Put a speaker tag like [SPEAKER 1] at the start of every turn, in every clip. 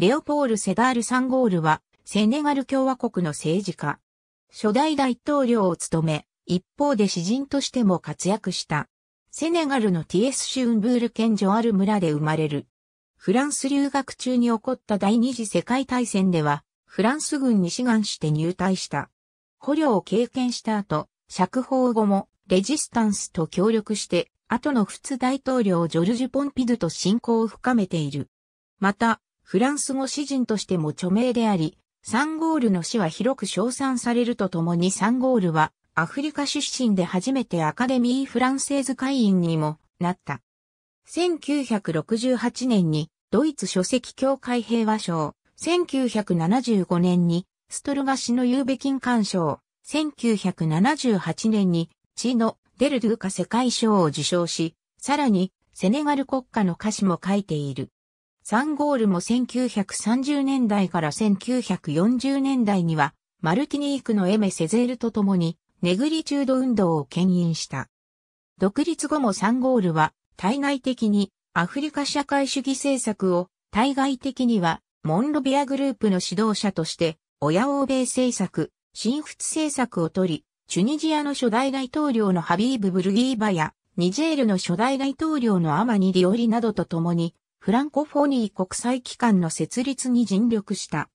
[SPEAKER 1] レオポール・セダール・サンゴールは、セネガル共和国の政治家。初代大統領を務め、一方で詩人としても活躍した。セネガルのティエス・シューンブール県ジョアル村で生まれる。フランス留学中に起こった第二次世界大戦では、フランス軍に志願して入隊した。捕虜を経験した後、釈放後も、レジスタンスと協力して、後の仏大統領ジョルジュ・ポンピドと親交を深めている。また、フランス語詩人としても著名であり、サンゴールの詩は広く称賛されるとともにサンゴールはアフリカ出身で初めてアカデミー・フランセーズ会員にもなった。1968年にドイツ書籍協会平和賞、1975年にストルガ氏のユーベキン鑑賞、1978年に地のデルドゥーカ世界賞を受賞し、さらにセネガル国家の歌詞も書いている。サンゴールも1930年代から1940年代には、マルティニークのエメ・セゼールと共に、ネグリチュード運動を牽引した。独立後もサンゴールは、対外的にアフリカ社会主義政策を、対外的には、モンロビアグループの指導者として、親欧米政策、新仏政策を取り、チュニジアの初代大統領のハビーブ・ブルギーバや、ニジェールの初代大統領のアマニ・ディオリなどと共に、フランコフォニー国際機関の設立に尽力した。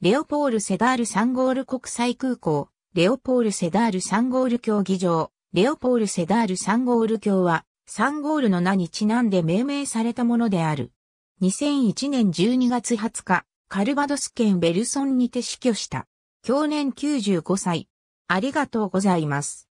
[SPEAKER 1] レオポール・セダール・サンゴール国際空港、レオポール・セダール・サンゴール競技場、レオポール・セダール・サンゴール卿は、サンゴールの名にちなんで命名されたものである。2001年12月20日、カルバドス県ベルソンにて死去した。去年95歳。
[SPEAKER 2] ありがとうございます。